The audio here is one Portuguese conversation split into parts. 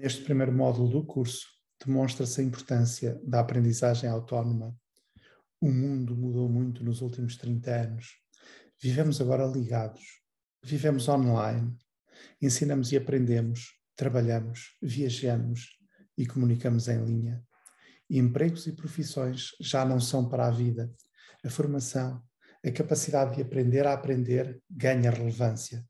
Neste primeiro módulo do curso, demonstra-se a importância da aprendizagem autónoma. O mundo mudou muito nos últimos 30 anos. Vivemos agora ligados, vivemos online, ensinamos e aprendemos, trabalhamos, viajamos e comunicamos em linha. E empregos e profissões já não são para a vida. A formação, a capacidade de aprender a aprender ganha relevância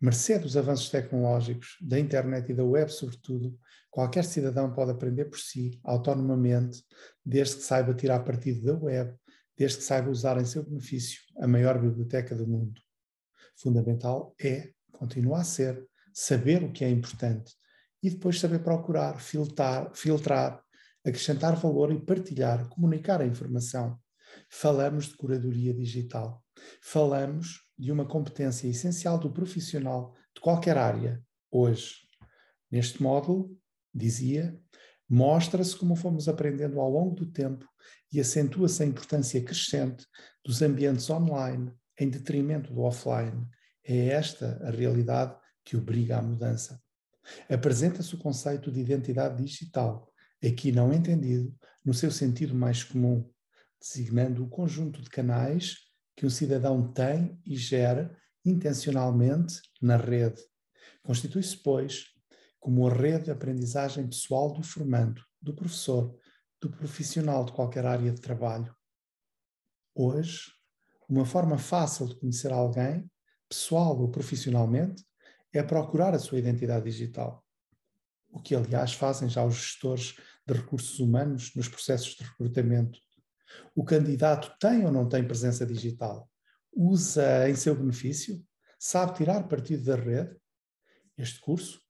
mercê dos avanços tecnológicos, da internet e da web, sobretudo, qualquer cidadão pode aprender por si, autonomamente, desde que saiba tirar partido da web, desde que saiba usar em seu benefício a maior biblioteca do mundo. Fundamental é, continua a ser, saber o que é importante e depois saber procurar, filtrar, filtrar acrescentar valor e partilhar, comunicar a informação. Falamos de curadoria digital. Falamos de uma competência essencial do profissional de qualquer área, hoje. Neste módulo, dizia, mostra-se como fomos aprendendo ao longo do tempo e acentua-se a importância crescente dos ambientes online em detrimento do offline. É esta a realidade que obriga à mudança. Apresenta-se o conceito de identidade digital, aqui não entendido no seu sentido mais comum, designando o conjunto de canais que um cidadão tem e gera intencionalmente na rede. Constitui-se, pois, como a rede de aprendizagem pessoal do formando, do professor, do profissional de qualquer área de trabalho. Hoje, uma forma fácil de conhecer alguém, pessoal ou profissionalmente, é procurar a sua identidade digital. O que, aliás, fazem já os gestores de recursos humanos nos processos de recrutamento, o candidato tem ou não tem presença digital? Usa em seu benefício? Sabe tirar partido da rede? Este curso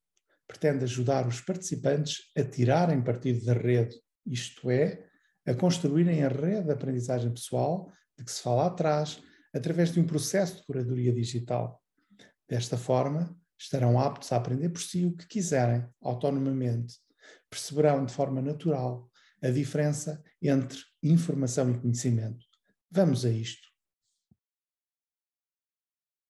pretende ajudar os participantes a tirarem partido da rede, isto é, a construírem a rede de aprendizagem pessoal de que se fala atrás, através de um processo de curadoria digital. Desta forma, estarão aptos a aprender por si o que quiserem, autonomamente. Perceberão de forma natural a diferença entre informação e conhecimento. Vamos a isto.